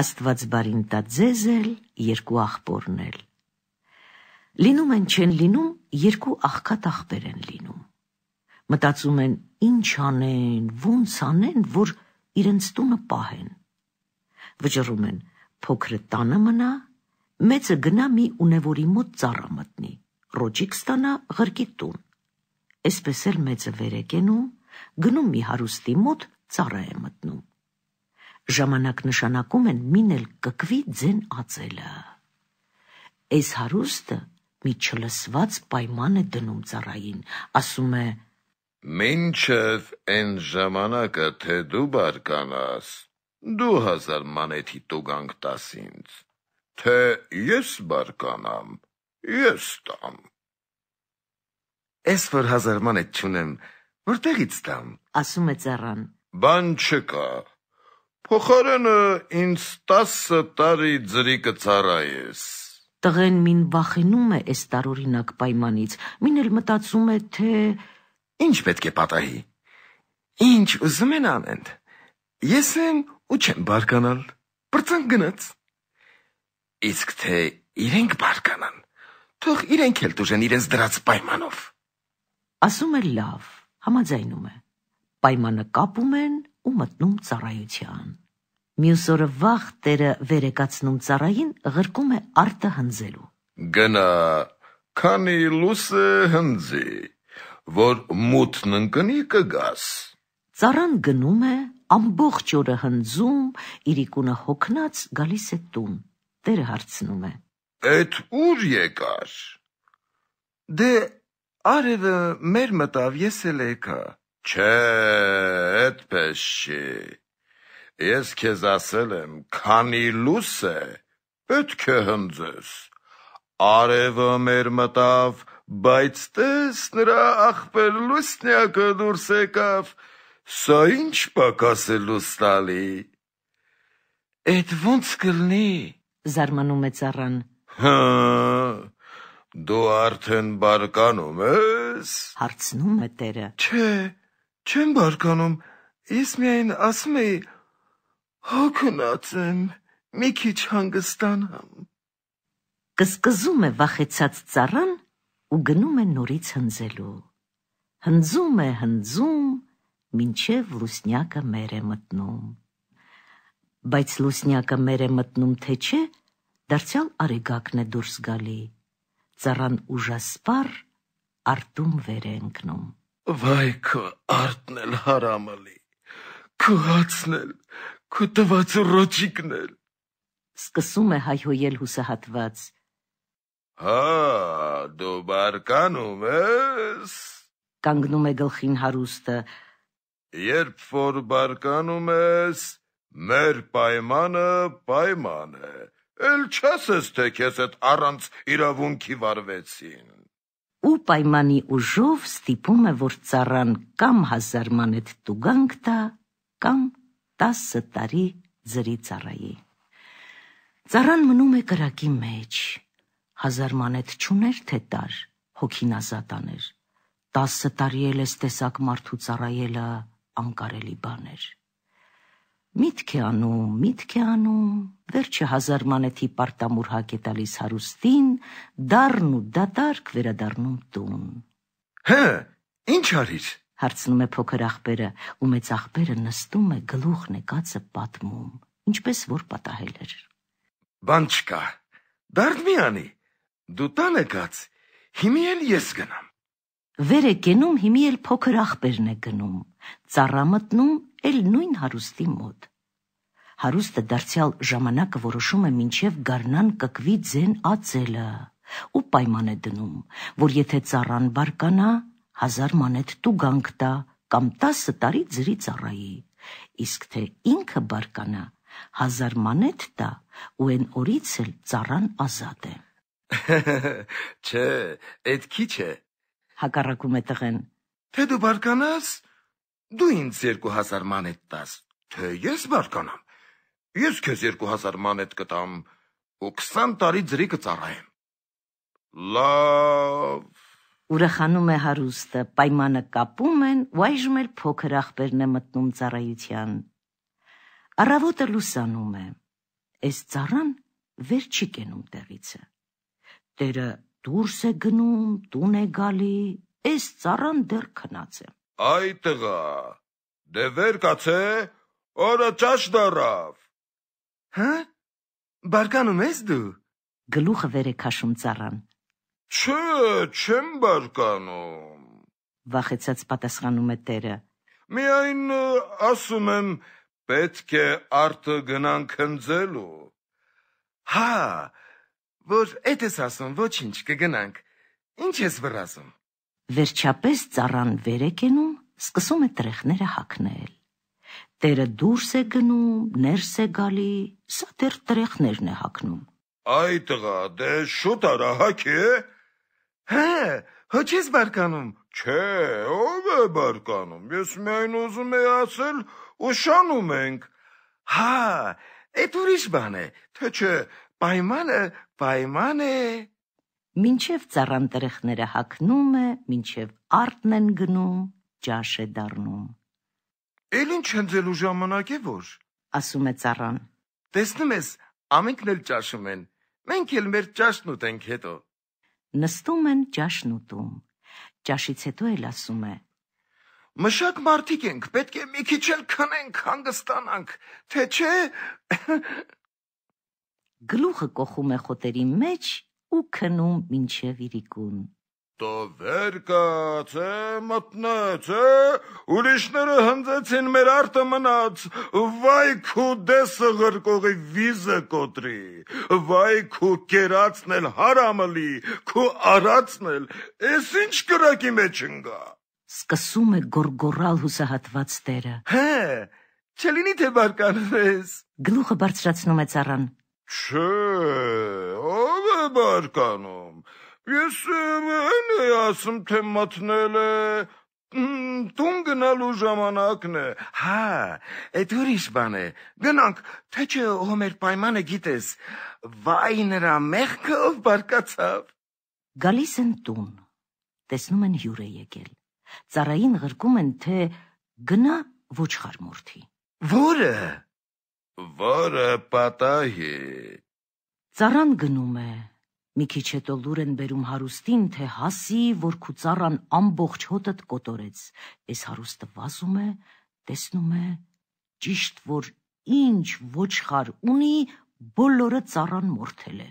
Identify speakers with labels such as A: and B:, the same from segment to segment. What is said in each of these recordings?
A: Աստված բարին տա ձեզ էլ, երկու աղբորն էլ։ Լինում են չեն լինում, երկու աղքատ աղբեր են լինում։ Մտածում են ինչ անեն, ոնց անեն, որ իրենց տունը պահեն։ Վճռում են փոքրը տանը մնա, մեծը գնա մի ունևորի մոտ ծառա մտնի, ռոճիկ ստանա ղրկի տուն։ Այսպես էլ մեծը վերեկենում, գնում մի հարուստի մոտ ծառա է մտնում ժամանակ նշանակում են մինել կկվի ձեն ածելը։ Այս հարուստը մի չլսված պայման է դնում ծառային, ասում է.
B: Մինչև այն ժամանակը, թե դու բարկանաս, դու հազար մանեթի տուգանք տաս ինձ, թե ես բարկանամ, ես տամ։ Ես որ հազար մանեթ չունեմ,
A: որտեղից տամ, ասում է ծառան։
B: Բան չկա,
A: Փոխարենը ինձ
B: 10 տարի ձրիկը ցարայես։
A: Տղեն մին վախենում է այս տարօրինակ պայմանից։ Մին էլ մտածում է, թե ինչ պետք է պատահի։ Ինչ ուզում են անեն։ Ես են ու չեմ բարկանալ։ Բրցան գնաց։
B: Իսկ թե իրենք բարկանան, թող իրենք էլ դուժեն իրենց դրած պայմանով։
A: Ասում է լավ, համաձայնում է։ Պայմանը կապում են ու մտնում ծառայության։ Մյուս օրը վաղ տերը վեր է կացնում ծառային, ղրկում է արտը հնձելու։
B: Գնա, քանի լուսը հնձի, որ մութն ընկնի կգաս։
A: Ծառան գնում է, ամբողջ օրը հնձում, իրիկունը հոգնած գալիս է տուն։ Տերը հարցնում է.
B: «Էդ ուր եկար»։ Դե արևը մեր մտավ, ես էլ եկա։ Չէ, այդպես չի ես քեզ ասել եմ, քանի լուս է, պետք է հնձես։ Արևը մեր մտավ, բայց տես նրա աղբեր լուսնյակը դուրս եկավ։ Սա ինչ պակաս է լուս տալի։
A: Էդ ոնց կլնի, զարմանում է ծառան։
B: Հա, դու արդեն բարկանում ես։
A: Հարցնում է տերը։ Չէ,
B: չեմ բարկանում։ Ես միայն ասում եի,
A: Հոգնած եմ, մի քիչ հանգստանամ։ Կսկզում է վախեցած ծառան ու գնում է նորից հնձելու։ Հնձում է հնձում, մինչև լուսնյակը մեր է մտնում։ Բայց լուսնյակը մեր է մտնում թե չէ, դարձյալ արեգակն է դուրս գալի։ Ծառան ուժասպառ արտում վեր է ընկնում։ Վայ քո արտն
B: էլ հարամալի։
A: Քո հացն էլ Քո տված ռոճիկն էլ։ Սկսում է հայհոյել հուսահատված։
B: Հա, դու բարկանում ես։
A: Կանգնում է գլխին հարուստը։
B: Երբ որ բարկանում ես, մեր պայմանը պայման է։ Էլ չես ես, թե քեզ այդ առանց իրավունքի վարվեցին։
A: Ու պայմանի ուժով ստիպում է, որ ծառան կամ հազարման այդ տուգանք տա, կամ 10 տարի ծրի ծառայի։ Ծառան մնում է կրակի մեջ։ Հազար մանեթ չուներ թե տար, հոգին ազատաներ։ 10 տարի էլ էս տեսակ մարդու ծառայելը անկարելի բան էր։ Միտք է անում, միտք է անում, վերջը հազար մանեթի պարտամուր հակ է տալիս հարուստին, դառն ու դատարկ վերադառնում տուն։ Հա, ի՞նչ արիր հարցնում է փոքր ախպերը, ու մեծ ախպերը նստում է գլուխ նեկածը պատմում, ինչպես որ պատահել էր։ Բան չկա։ Դարդ մի անի։ Դու տան եկած։ Հիմի էլ ես գնամ։ Վեր է գնում, հիմի էլ փոքր ախպերն է գնում։ Ծառամտնում էլ նույն հարուստի մոտ։ Հարուստը դարձյալ ժամանակը որոշում է մինչև գարնան կկվի ձեն ածելը ու պայման է դնում, որ եթե ծառան բարկանա, 1000 մանեթ տուգանք տա կամ 10 տարի ծրի ծառայի։ Իսկ թե ինքը բարկանա 1000 մանեթ տա ու այն օրից էլ ծառան ազատ է։
B: Չէ, այդ քիչ է։
A: Հակառակում է տղեն։ Թե դու բարկանաս,
B: դու ինձ 2000 մանեթ տաս, թե ես բարկանամ։ Ես քեզ 2000 մանեթ կտամ ու 20 տարի ծրի կծառայեմ։
A: Լավ, ուրախանում է հարուստը, պայմանը կապում են, ու այժմ էլ փոքր ախպերն է մտնում ծառայության։ Առավոտը լուսանում է։ Այս ծառան վեր չի կենում տեղիցը։ Տերը դուրս է գնում, տուն է գալի, այս ծառան դեռ քնած է։
B: Այ տղա, դե վեր կացե, օրը ճաշ դարավ։
A: Հա՞։ Բարկանում ես դու։ Գլուխը վեր է քաշում ծառան։
B: Չէ, չեմ բարկանում։
A: Վախեցած պատասխանում
B: է տերը։ Միայն ասում եմ, պետք է արտը գնան քնձելու։ Հա, որ էդ ես ասում, ոչինչ կգնանք։ Ինչ ես վրասում։
A: Վերջապես ծառան վեր է կենում, սկսում է տրեխները հակնել։ Տերը դուրս է գնում, ներս է գալի, սա դեռ տրեխներն է հակնում։
B: Այ տղա, դե շուտ արա հաքի է։
A: Հա, հո չես բարկանում։
B: Չէ, ով է բարկանում։ Ես միայն ուզում եի ասել, ուշանում ենք։ Հա,
A: այդ ուրիշ բան է, թե չէ, պայմանը պայման է։ Մինչև ծառան տրեխները հակնում է, մինչև արտն են գնում, ճաշ է դառնում։
B: Էլ ինչ ընձելու ժամանակ է որ,
A: ասում է ծառան։
B: Տեսնում ես, ամենքն էլ ճաշում են։ Մենք էլ մեր ճաշն ուտենք հետո։
A: Նստում են ճաշն ուտում։ Ճաշից հետո էլ ասում է.
B: Մշակ մարդիկ ենք, պետք է մի քիչ էլ քնենք, հանգստանանք, թե չէ
A: Գլուխը կողում է խոտերի մեջ ու քնում ինչև իրիկուն
B: տո վեր կաց է մտնեց է ուրիշները հնձեցին մեր արտը մնաց վայ քու դեսը գրկողի վիզը կոտրի վայ քու կերածն էլ հարամլի քու արածն էլ էս ինչ կրակի մեջ ընկա
A: սկսում է գորգորալ հուսահատված տերը հե չլինի թե բարկանվես գլուխը բարձրացնում է ծառան չէ ով է
B: բարկանում Ես էլ է ասում, թե մտնել է տուն գնալու ժամանակն է։ Հա, այդ ուրիշ բան է։ Գնանք, թե
A: չէ հո մեր պայմանը գիտես, վայ նրա մեղքը ով բարկացավ։ Գալիս են տուն։ Տեսնում են հյուր է եկել։ Ծառային ղրկում են, թե գնա ոչխար մորթի։ Որը։
B: Որը պատահի։
A: Ծառան գնում է Մի քիչ հետո լուր են բերում հարուստին, թե հասի, որ քուցառան ամբողջ հոտդ կոտորեց։ Այս հարուստը վազում է, տեսնում է, ճիշտ որ ինչ ոչխար ունի, բոլորը ծառան մորթել է։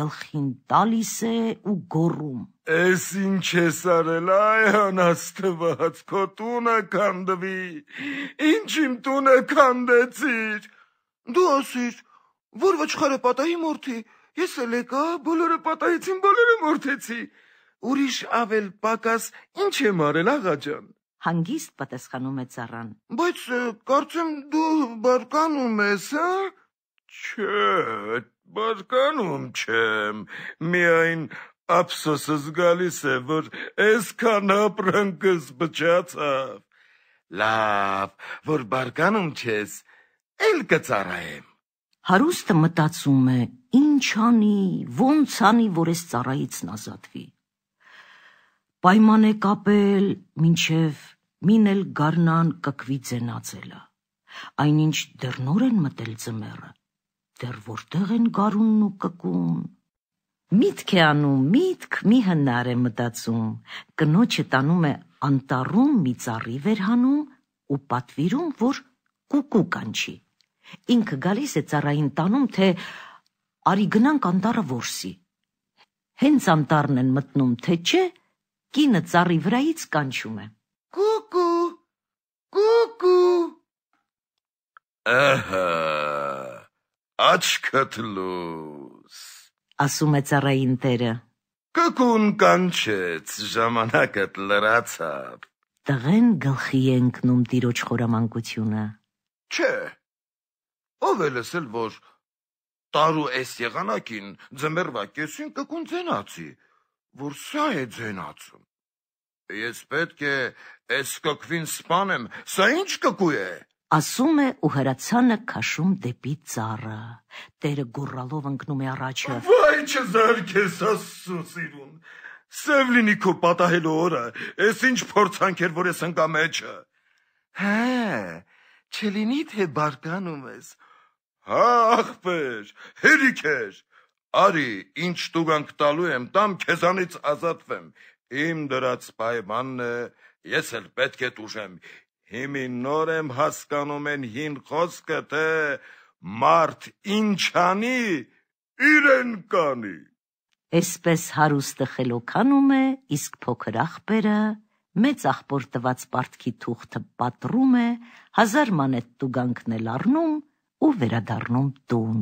A: Գլխին տալիս է ու գոռում.
B: Էս ինչ ես արել, այ անաստված, քո տունը կանդվի։ Ինչ իմ տունը կանդեցիր։ Դու ասիր, որ ոչխարը պատահի մորթի, Ես էլ եկա, բոլորը պատահեցին, բոլորը մորթեցի։ Ուրիշ ավել պակաս ինչ եմ արել, աղա ջան։
A: Հանգիստ պատասխանում է ծառան։ Բայց կարծեմ դու բարկանում ես, հա։
B: Չէ, բարկանում չեմ։ Միայն ափսոսս գալիս է, որ այսքան ապրանքս բճացավ։ Լավ, որ բարկանում չես, էլ կծառայեմ։
A: Հարուստը մտածում է, ինչ անի, ոնց անի, որ ես ծառայիցն ազատվի։ Պայման է կապել, ինչև մինել գառնան կկվի ծենացելը։ Այնինչ դեռնոր են մտել ծմերը։ Դեռ որտեղ են գարունն ու կկուն։ Միտք է անում, միտք մի հնար է մտածում։ Կնոջը տանում է անտառում մի ծառի վերհանում ու պատվիրում, որ կուկու կանչի։ Ինքը գալիս է ծառային տանում, թե արի գնանք անտառը որսի։ Հենց անտառն են մտնում, թե չէ, կինը ծառի վրայից կանչում է։ Կուկու, կուկու։
B: Ահա, աչքդ լույս,
A: ասում է ծառային տերը։
B: Կկուն կանչեց, ժամանակդ լրացավ։
A: Տղեն գլխի է ընկնում տիրոջ խորամանկությունը։
B: Չէ, Ով է լսել, որ տարու էս եղանակին ձմերվա կեսին կկուն ձենացի, որ սա է ձենացում։ Ես պետք է էս կկվին սպանեմ, սա ինչ կկու է։
A: Ասում է ու հրացանը քաշում դեպի ծառը։ Տերը գոռալով ընկնում է առաջը։
B: Վայ չզարկես Աստծո սիրուն։ Սև լինի քո պատահելու օրը, ես ինչ փորձանք էր որ ես ընկա մեջը։ Հա, չլինի թե բարկանում ես, Հա, ախպեր, հերիք էր։ Արի, ինչ տուգանք տալու եմ, տամ քեզանից ազատվեմ։ Իմ դրած պայմանն է, ես էլ պետք է դուժեմ։ Հիմին նոր եմ հասկանում են հին խոսքը, թե
A: մարդ ինչ անի, իրեն կանի։ Այսպես հարուստը խելոքանում է, իսկ փոքր ախպերը մեծ ախպոր տված պարտքի թուղթը պատրում է, հազար մանեթ տուգանքն էլ առնում, ovvera dar nom